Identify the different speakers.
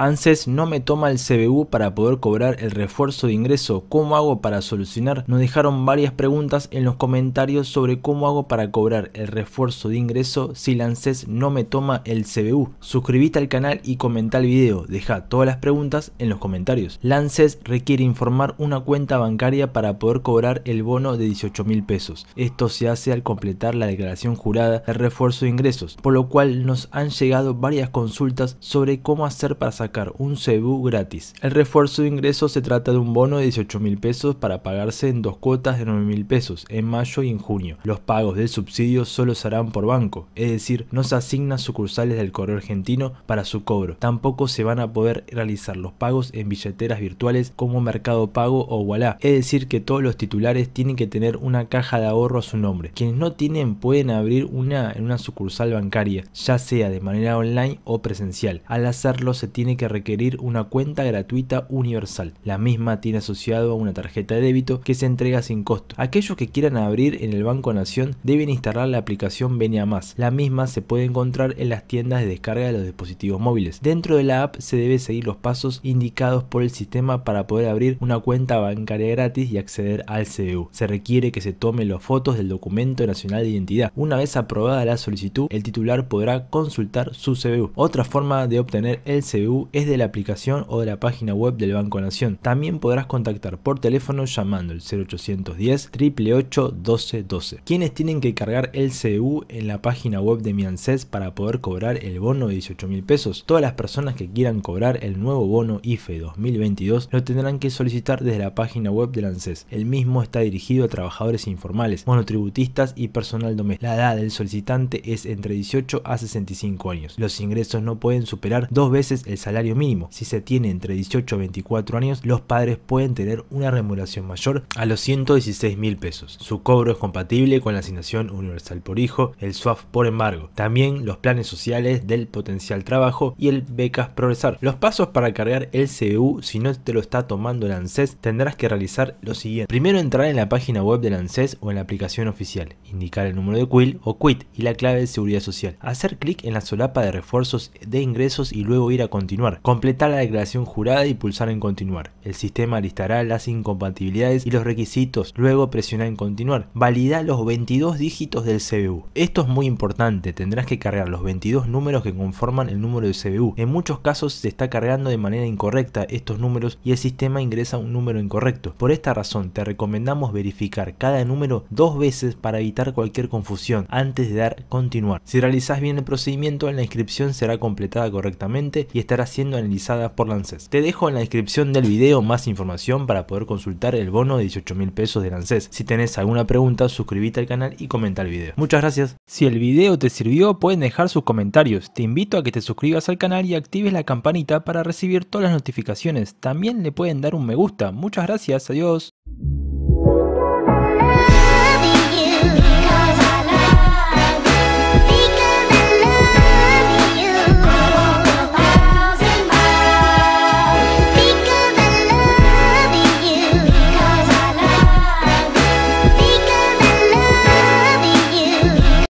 Speaker 1: ANSES no me toma el CBU para poder cobrar el refuerzo de ingreso, ¿cómo hago para solucionar? Nos dejaron varias preguntas en los comentarios sobre cómo hago para cobrar el refuerzo de ingreso si la ANSES no me toma el CBU. Suscríbete al canal y comenta el video, deja todas las preguntas en los comentarios. Lances ANSES requiere informar una cuenta bancaria para poder cobrar el bono de 18 mil pesos. Esto se hace al completar la declaración jurada de refuerzo de ingresos, por lo cual nos han llegado varias consultas sobre cómo hacer para sacar un cebu gratis. El refuerzo de ingresos se trata de un bono de 18 mil pesos para pagarse en dos cuotas de 9 mil pesos en mayo y en junio. Los pagos del subsidio solo se harán por banco, es decir, no se asignan sucursales del correo argentino para su cobro. Tampoco se van a poder realizar los pagos en billeteras virtuales como Mercado Pago o Walla. Es decir, que todos los titulares tienen que tener una caja de ahorro a su nombre. Quienes no tienen pueden abrir una en una sucursal bancaria, ya sea de manera online o presencial. Al hacerlo se tiene que requerir una cuenta gratuita universal. La misma tiene asociado a una tarjeta de débito que se entrega sin costo. Aquellos que quieran abrir en el Banco Nación deben instalar la aplicación Venia Más. La misma se puede encontrar en las tiendas de descarga de los dispositivos móviles. Dentro de la app se debe seguir los pasos indicados por el sistema para poder abrir una cuenta bancaria gratis y acceder al CBU. Se requiere que se tomen las fotos del documento nacional de identidad. Una vez aprobada la solicitud, el titular podrá consultar su CBU. Otra forma de obtener el CBU es de la aplicación o de la página web del Banco Nación. También podrás contactar por teléfono llamando el 0810 888 1212. Quienes tienen que cargar el CEU en la página web de mi ANSES para poder cobrar el bono de 18 mil pesos. Todas las personas que quieran cobrar el nuevo bono IFE 2022 lo tendrán que solicitar desde la página web del ANSES. El mismo está dirigido a trabajadores informales, monotributistas y personal doméstico. La edad del solicitante es entre 18 a 65 años. Los ingresos no pueden superar dos veces el salario salario mínimo. Si se tiene entre 18 y 24 años, los padres pueden tener una remuneración mayor a los 116 mil pesos. Su cobro es compatible con la asignación universal por hijo, el SWAF por embargo, también los planes sociales del potencial trabajo y el becas progresar. Los pasos para cargar el CBU, si no te lo está tomando el ANSES, tendrás que realizar lo siguiente. Primero entrar en la página web del ANSES o en la aplicación oficial, indicar el número de QUIL o QUIT y la clave de seguridad social. Hacer clic en la solapa de refuerzos de ingresos y luego ir a continuar Completar la declaración jurada y pulsar en continuar. El sistema listará las incompatibilidades y los requisitos, luego presiona en continuar. Valida los 22 dígitos del CBU. Esto es muy importante, tendrás que cargar los 22 números que conforman el número del CBU. En muchos casos se está cargando de manera incorrecta estos números y el sistema ingresa un número incorrecto. Por esta razón te recomendamos verificar cada número dos veces para evitar cualquier confusión antes de dar continuar. Si realizas bien el procedimiento, la inscripción será completada correctamente y estarás siendo analizadas por Lances. Te dejo en la descripción del video más información para poder consultar el bono de 18 mil pesos de Lances. Si tenés alguna pregunta, suscríbete al canal y comenta el video. Muchas gracias. Si el video te sirvió, pueden dejar sus comentarios. Te invito a que te suscribas al canal y actives la campanita para recibir todas las notificaciones. También le pueden dar un me gusta. Muchas gracias. Adiós.